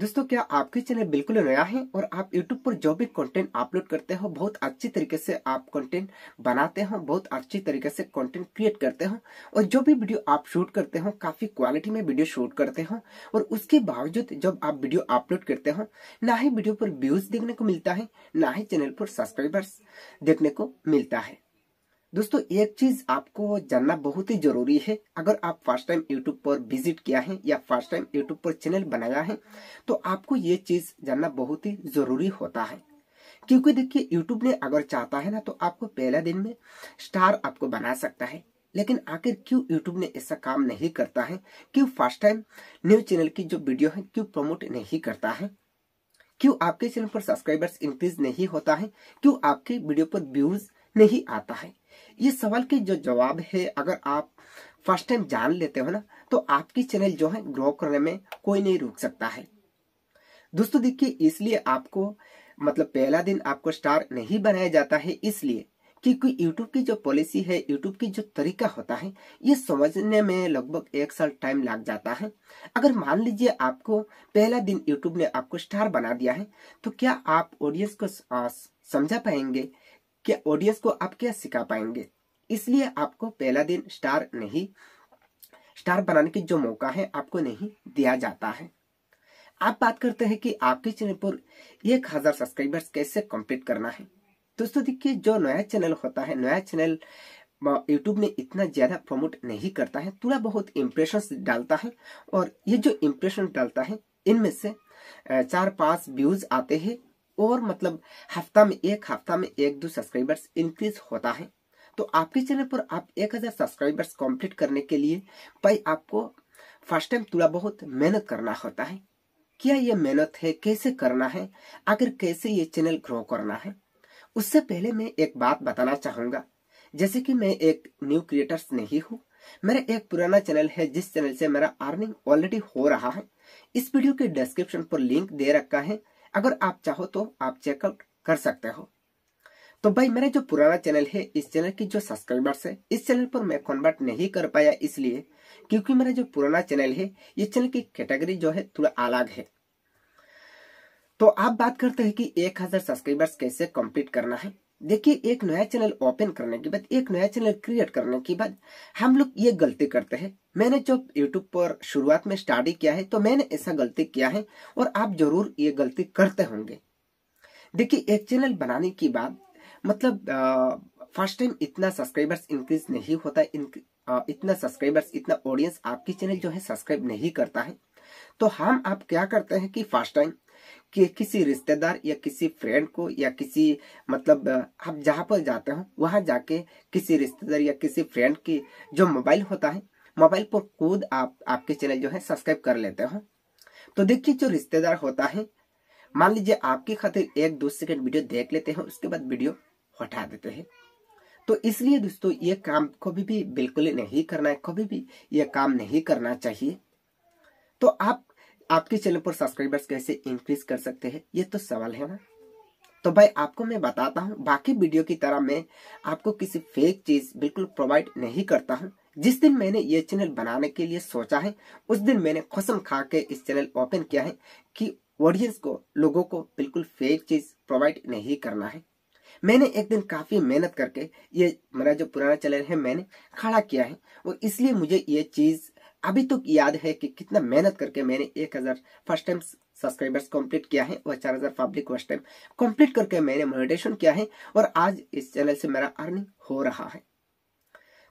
दोस्तों क्या आपके चैनल बिल्कुल नया है और आप YouTube पर जो भी कंटेंट अपलोड करते हो बहुत अच्छी तरीके से आप कंटेंट बनाते हो बहुत अच्छी तरीके से कंटेंट क्रिएट करते हो और जो भी वीडियो आप शूट करते हो काफी क्वालिटी में वीडियो शूट करते हो और उसके बावजूद जब आप वीडियो अपलोड करते हो ना ही वीडियो पर व्यूज देखने को मिलता है ना ही चैनल पर सब्सक्राइबर्स देखने को मिलता है दोस्तों एक चीज आपको जानना बहुत ही जरूरी है अगर आप फर्स्ट टाइम यूट्यूब पर विजिट किया है या फर्स्ट टाइम यूट्यूब पर चैनल बनाया है तो आपको ये चीज जानना बहुत ही जरूरी होता है क्योंकि देखिए यूट्यूब ने अगर चाहता है ना तो आपको पहले दिन में स्टार आपको बना सकता है लेकिन आखिर क्यों यूट्यूब ने ऐसा काम नहीं करता है क्यों फर्स्ट टाइम न्यू चैनल की जो वीडियो है क्यों प्रमोट नहीं करता है क्यों आपके चैनल पर सब्सक्राइबर्स इंक्रीज नहीं होता है क्यों आपके वीडियो पर व्यूज नहीं आता है ये सवाल के जो जवाब है अगर आप फर्स्ट टाइम जान लेते हो ना तो आपकी चैनल जो है ग्रो करने में कोई नहीं रोक सकता है दोस्तों देखिए इसलिए आपको मतलब पहला दिन आपको स्टार नहीं बनाया जाता है इसलिए क्योंकि यूट्यूब की जो पॉलिसी है यूट्यूब की जो तरीका होता है ये समझने में लगभग एक साल टाइम लग जाता है अगर मान लीजिए आपको पहला दिन यूट्यूब ने आपको स्टार बना दिया है तो क्या आप ऑडियंस को समझा पाएंगे कि ऑडियंस को आप क्या सिखा पाएंगे इसलिए आपको पहला दिन स्टार नहीं स्टार बनाने की जो मौका है आपको नहीं दिया जाता है आप बात करते हैं कि आपके चैनल पर एक हजार सब्सक्राइबर्स कैसे कंप्लीट करना है दोस्तों देखिए जो नया चैनल होता है नया चैनल यूट्यूब में इतना ज्यादा प्रमोट नहीं करता है थोड़ा बहुत इम्प्रेशन डालता है और ये जो इम्प्रेशन डालता है इनमें से चार पांच व्यूज आते हैं और मतलब हफ्ता में एक हफ्ता में एक दो सब्सक्राइबर्स इंक्रीज होता है तो आपके चैनल पर आप 1000 सब्सक्राइबर्स कंप्लीट करने के लिए भाई आपको फर्स्ट टाइम थोड़ा बहुत मेहनत करना होता है क्या ये मेहनत है कैसे करना है आखिर कैसे ये चैनल ग्रो करना है उससे पहले मैं एक बात बताना चाहूंगा जैसे कि मैं एक न्यू क्रिएटर्स नहीं हूँ मेरा एक पुराना चैनल है जिस चैनल से मेरा अर्निंग ऑलरेडी हो रहा है इस वीडियो के डिस्क्रिप्शन पर लिंक दे रखा है अगर आप चाहो तो आप चेकआउट कर सकते हो तो भाई मेरा जो पुराना चैनल है इस चैनल की जो सब्सक्राइबर्स है इस चैनल पर मैं कन्वर्ट नहीं कर पाया इसलिए क्योंकि मेरा जो पुराना चैनल है इस चैनल की कैटेगरी जो है थोड़ा अलग है तो आप बात करते हैं कि 1000 सब्सक्राइबर्स कैसे कंप्लीट करना है देखिए एक नया चैनल ओपन करने के बाद एक नया चैनल क्रिएट करने के बाद हम लोग ये गलती करते हैं मैंने जब यूट्यूब पर शुरुआत में स्टडी किया है तो मैंने ऐसा गलती किया है और आप जरूर ये गलती करते होंगे देखिए एक चैनल बनाने के बाद मतलब फर्स्ट टाइम इतना सब्सक्राइबर्स इंक्रीज नहीं होता आ, इतना सब्सक्राइबर्स इतना ऑडियंस आपकी चैनल जो है सब्सक्राइब नहीं करता है तो हम आप क्या करते हैं कि फर्स्ट टाइम कि किसी रिश्तेदार या किसी फ्रेंड को या किसी मतलब आप जहाँ पर जाते हो वहाँ जाके किसी रिश्तेदार या किसी फ्रेंड की जो मोबाइल होता है मोबाइल पर खुद आप आपके चैनल जो है सब्सक्राइब कर लेते हो तो देखिए जो रिश्तेदार होता है मान लीजिए आपकी खातिर एक दो सेकंड वीडियो देख लेते हैं उसके बाद वीडियो हटा देते हैं तो इसलिए दोस्तों ये काम कभी भी बिल्कुल नहीं करना है कभी भी ये काम नहीं करना चाहिए तो आप आपके चैनल पर सब्सक्राइबर्स कैसे इंक्रीज कर सकते हैं ये तो सवाल है ना तो भाई आपको मैं बताता हूँ बाकी वीडियो की तरह मैं आपको किसी फेक चीज बिल्कुल प्रोवाइड नहीं करता हूँ जिस दिन मैंने ये चैनल बनाने के लिए सोचा है उस दिन मैंने खसम खा के इस चैनल ओपन किया है कि ऑडियंस को लोगों को बिल्कुल फेक चीज प्रोवाइड नहीं करना है मैंने एक दिन काफी मेहनत करके ये मेरा जो पुराना चैनल है मैंने खड़ा किया है और इसलिए मुझे ये चीज अभी तक तो याद है कि कितना मेहनत करके मैंने 1000 फर्स्ट टाइम सब्सक्राइबर्स कंप्लीट किया है और 4000 पब्लिक फर्स्ट टाइम कंप्लीट करके मैंने मोनिटेशन किया है और आज इस चैनल से मेरा अर्निंग हो रहा है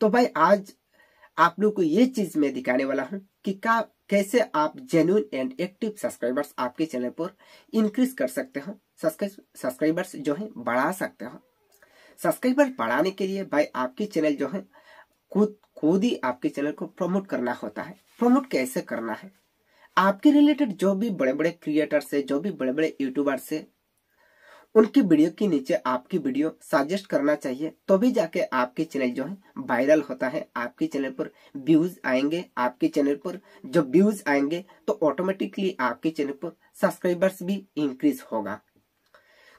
तो भाई आज आप लोग को ये चीज मैं दिखाने वाला हूँ कि का कैसे आप जेन्यून एंड एक्टिव सब्सक्राइबर्स आपके चैनल पर इंक्रीज कर सकते हो सब्सक्राइबर्स जो है बढ़ा सकते हो सब्सक्राइबर बढ़ाने के लिए भाई आपकी चैनल जो है खुद खुद ही आपके चैनल को प्रमोट करना होता है प्रमोट कैसे करना है आपके रिलेटेड जो भी बड़े बड़े क्रिएटर्स है जो भी बड़े बड़े यूट्यूबर से उनकी वीडियो के नीचे आपकी वीडियो सजेस्ट करना चाहिए तो भी जाके आपके चैनल जो है वायरल होता है आपके चैनल पर व्यूज आएंगे आपके चैनल पर जो व्यूज आएंगे तो ऑटोमेटिकली आपके चैनल पर सब्सक्राइबर्स भी इंक्रीज होगा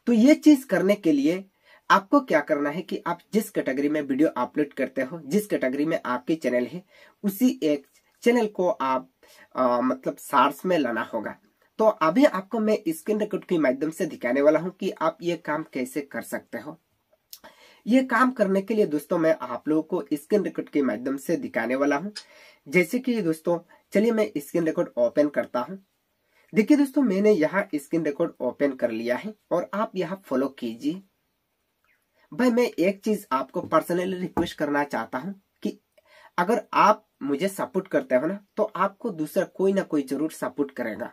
तो ये चीज करने के लिए आपको क्या करना है कि आप जिस कैटेगरी में वीडियो अपलोड करते हो जिस कैटेगरी में आपके चैनल है उसी एक चैनल को आप आ, मतलब सार्स में लाना होगा तो अभी आपको मैं स्क्रीन रिकॉर्ड के माध्यम से दिखाने वाला हूं कि आप ये काम कैसे कर सकते हो ये काम करने के लिए दोस्तों मैं आप लोगों को स्क्रीन रिकॉर्ड के माध्यम से दिखाने वाला हूँ जैसे कि दोस्तों चलिए मैं स्क्रीन रिकॉर्ड ओपन करता हूँ देखिए दोस्तों मैंने यहाँ स्क्रीन रिकॉर्ड ओपन कर लिया है और आप यहाँ फॉलो कीजिए भाई मैं एक चीज आपको पर्सनली रिक्वेस्ट करना चाहता हूँ कि अगर आप मुझे सपोर्ट करते हो ना तो आपको दूसरा कोई ना कोई जरूर सपोर्ट करेगा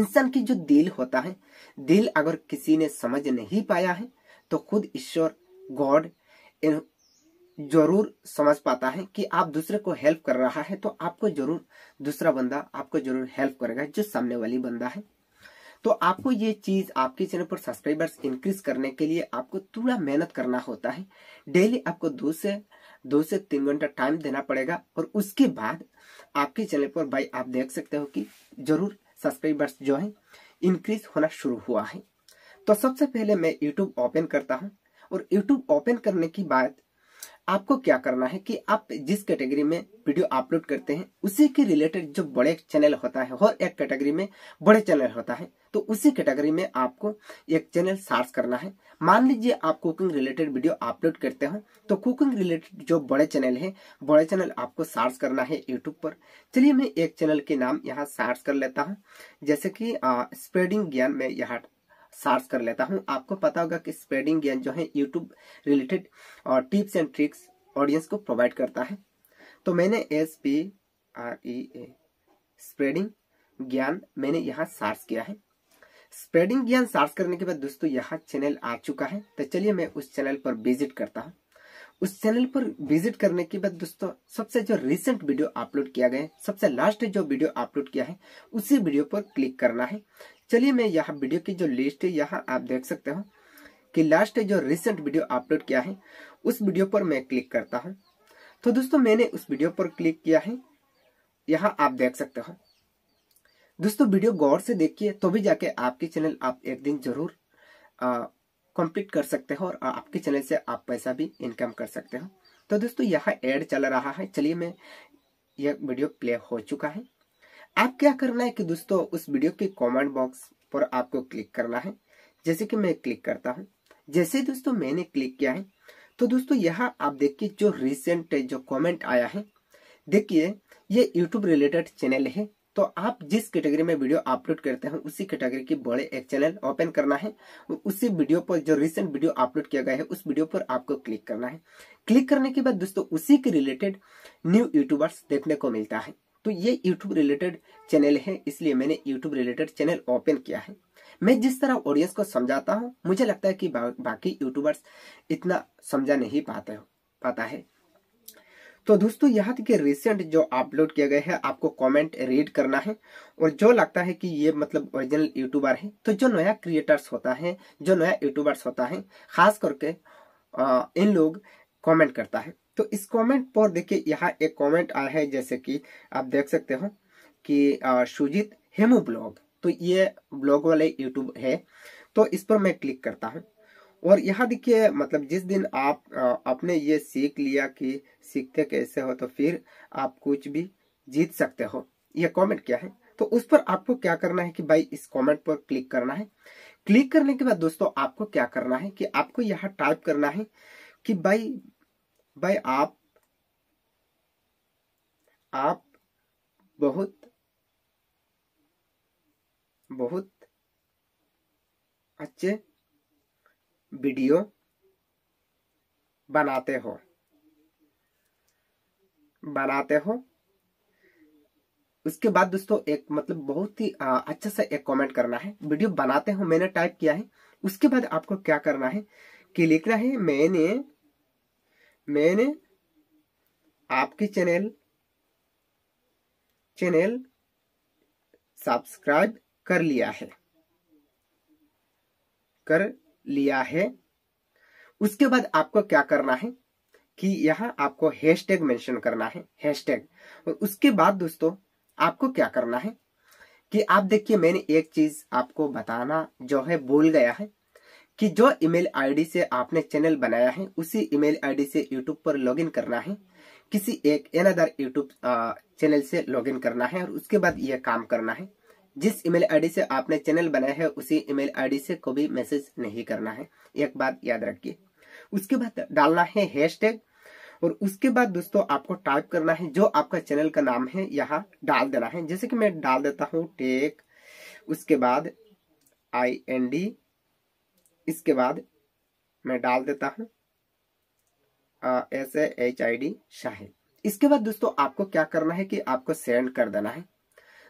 इंसान की जो दिल होता है दिल अगर किसी ने समझ नहीं पाया है तो खुद ईश्वर गॉड जरूर समझ पाता है कि आप दूसरे को हेल्प कर रहा है तो आपको जरूर दूसरा बंदा आपको जरूर हेल्प करेगा जो सामने वाली बंदा है तो आपको ये चीज आपके चैनल पर सब्सक्राइबर्स इंक्रीज करने के लिए आपको थोड़ा मेहनत करना होता है डेली आपको दो से दो से तीन घंटा टाइम देना पड़ेगा और उसके बाद आपके चैनल पर भाई आप देख सकते हो कि जरूर सब्सक्राइबर्स जो है इंक्रीज होना शुरू हुआ है तो सबसे पहले मैं यूट्यूब ओपन करता हूँ और यूट्यूब ओपन करने की बात आपको क्या करना है कि आप जिस कैटेगरी में वीडियो अपलोड करते हैं उसी के रिलेटेड जो बड़े चैनल होता है और एक कैटेगरी में बड़े चैनल होता है तो उसी कैटेगरी में आपको एक चैनल सर्च करना है मान लीजिए आप कुकिंग रिलेटेड वीडियो अपलोड करते हो तो कुकिंग रिलेटेड जो बड़े चैनल है बड़े चैनल आपको सर्च करना है यूट्यूब पर चलिए मैं एक चैनल के नाम यहाँ सर्च कर लेता हूँ जैसे कि स्प्रेडिंग ज्ञान में यहाँ सर्च कर लेता हूँ आपको पता होगा कि स्प्रेडिंग ज्ञान जो है यूट्यूब रिलेटेड और टिप्स एंड ट्रिक्स ऑडियंस को प्रोवाइड करता है तो मैंने S P R E A spreading Gyan मैंने यहाँ सर्च किया है स्प्रेडिंग ज्ञान सर्च करने के बाद दोस्तों यहाँ चैनल आ चुका है तो चलिए मैं उस चैनल पर विजिट करता हूँ उस चैनल पर विजिट करने के बाद दोस्तों सबसे जो रिसेंट वीडियो अपलोड किया गया है सबसे लास्ट जो वीडियो अपलोड किया है उसी वीडियो पर क्लिक करना है चलिए मैं यहाँ वीडियो की जो लिस्ट है यहाँ आप देख सकते हो कि लास्ट जो रिसेंट वीडियो अपलोड किया है उस वीडियो पर मैं क्लिक करता हूँ तो दोस्तों मैंने उस वीडियो पर क्लिक किया है यहाँ आप देख सकते हो दोस्तों वीडियो गौर से देखिए तो भी जाके आपके चैनल आप एक दिन जरूर कंप्लीट कर सकते हो और आपके चैनल से आप पैसा भी इनकम कर सकते हो तो दोस्तों यहाँ एड चल रहा है चलिए मैं यह वीडियो प्ले हो चुका है आप क्या करना है कि दोस्तों उस वीडियो के कमेंट बॉक्स पर आपको क्लिक करना है जैसे कि मैं क्लिक करता हूँ जैसे दोस्तों मैंने क्लिक किया है तो दोस्तों यहाँ आप देखिए जो रिसेंट जो कमेंट आया है देखिए ये यूट्यूब रिलेटेड चैनल है तो आप जिस कैटेगरी में वीडियो अपलोड करते हैं उसी कैटेगरी की बड़े एक चैनल ओपन करना है उसी वीडियो पर जो रिसेंट वीडियो अपलोड किया गया है उस वीडियो पर आपको क्लिक करना है क्लिक करने के बाद दोस्तों उसी के रिलेटेड न्यू यूट्यूबर्स देखने को मिलता है तो ये यूट्यूब रिलेटेड चैनल है इसलिए मैंने यूट्यूब रिलेटेड चैनल ओपन किया है मैं जिस तरह ऑडियंस को समझाता हूँ मुझे लगता है कि बा, बाकी यूट्यूबर्स इतना समझा नहीं पाते हो पाता है तो दोस्तों यहाँ के रिसेंट जो अपलोड किया गया है आपको कमेंट रीड करना है और जो लगता है कि ये मतलब ओरिजिनल यूट्यूबर है तो जो नया क्रिएटर्स होता है जो नया यूट्यूबर्स होता है खास करके आ, इन लोग कमेंट करता है तो इस कमेंट पर देखिए यहाँ एक कमेंट आया है जैसे कि आप देख सकते हो कि सुजीत हेमू ब्लॉग तो ये ब्लॉग वाले यूट्यूब है तो इस पर मैं क्लिक करता हूँ और यहाँ देखिए मतलब जिस दिन आप अपने ये सीख लिया कि सीखते कैसे हो तो फिर आप कुछ भी जीत सकते हो ये कमेंट क्या है तो उस पर आपको क्या करना है कि भाई इस कमेंट पर क्लिक करना है क्लिक करने के बाद दोस्तों आपको क्या करना है कि आपको यहाँ टाइप करना है कि भाई भाई आप आप बहुत बहुत अच्छे वीडियो बनाते हो बनाते हो उसके बाद दोस्तों एक मतलब बहुत ही अच्छा सा एक कमेंट करना है वीडियो बनाते हो मैंने टाइप किया है उसके बाद आपको क्या करना है कि लिखना है मैंने मैंने आपकी चैनल चैनल सब्सक्राइब कर लिया है कर लिया है उसके बाद आपको क्या करना है कि यहां आपको हैशटैग मेंशन करना है हैशटैग और उसके बाद दोस्तों आपको क्या करना है कि आप देखिए मैंने एक चीज आपको बताना जो है बोल गया है कि जो ईमेल आईडी से आपने चैनल बनाया है उसी ईमेल आईडी से यूट्यूब पर लॉगिन करना है किसी एक एन अदर यूट्यूब चैनल से लॉगिन करना है और उसके बाद यह काम करना है जिस ईमेल आईडी से आपने चैनल बनाया है उसी ईमेल आईडी से कोई मैसेज नहीं करना है एक बात याद रखिए उसके बाद डालना है हैशटैग और उसके बाद दोस्तों आपको टाइप करना है जो आपका चैनल का नाम है यहाँ डाल देना है जैसे कि मैं डाल देता हूँ टेक उसके बाद आई एन डी इसके बाद मैं डाल देता हूँ S H I D Shahid इसके बाद दोस्तों आपको क्या करना है कि आपको सेंड कर देना है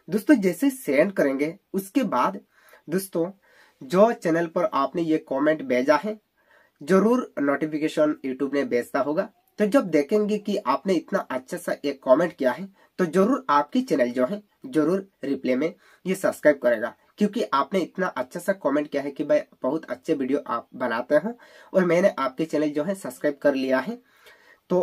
दोस्तों जैसे सेंड करेंगे उसके बाद दोस्तों जो चैनल पर आपने ये कमेंट भेजा है जरूर नोटिफिकेशन यूट्यूब ने भेजता होगा तो जब देखेंगे कि आपने इतना अच्छा सा एक कमेंट किया है तो जरूर आपकी चैनल जो है जरूर रिप्ले में ये सब्सक्राइब करेगा क्योंकि आपने इतना अच्छा सा कमेंट किया है कि भाई बहुत अच्छे वीडियो आप बनाते हैं और मैंने आपके चैनल जो है सब्सक्राइब कर लिया है तो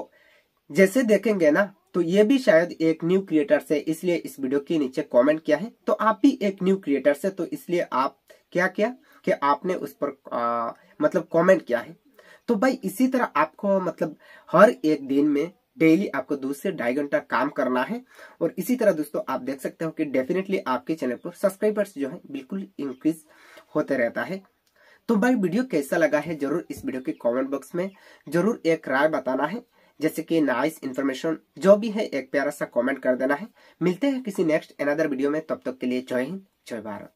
जैसे देखेंगे ना तो ये भी शायद एक न्यू क्रिएटर से इसलिए इस वीडियो के नीचे कमेंट किया है तो आप भी एक न्यू क्रिएटर से तो इसलिए आप क्या किया कि आपने उस पर आ, मतलब कमेंट किया है तो भाई इसी तरह आपको मतलब हर एक दिन में डेली आपको दो से ढाई घंटा काम करना है और इसी तरह दोस्तों आप देख सकते हो कि डेफिनेटली आपके चैनल पर सब्सक्राइबर्स जो है बिल्कुल इंक्रीज होते रहता है तो भाई वीडियो कैसा लगा है जरूर इस वीडियो के कमेंट बॉक्स में जरूर एक राय बताना है जैसे कि नाइस इन्फॉर्मेशन जो भी है एक प्यारा सा कमेंट कर देना है मिलते हैं किसी नेक्स्ट अनदर वीडियो में तब तक के लिए जय हिंद जय भारत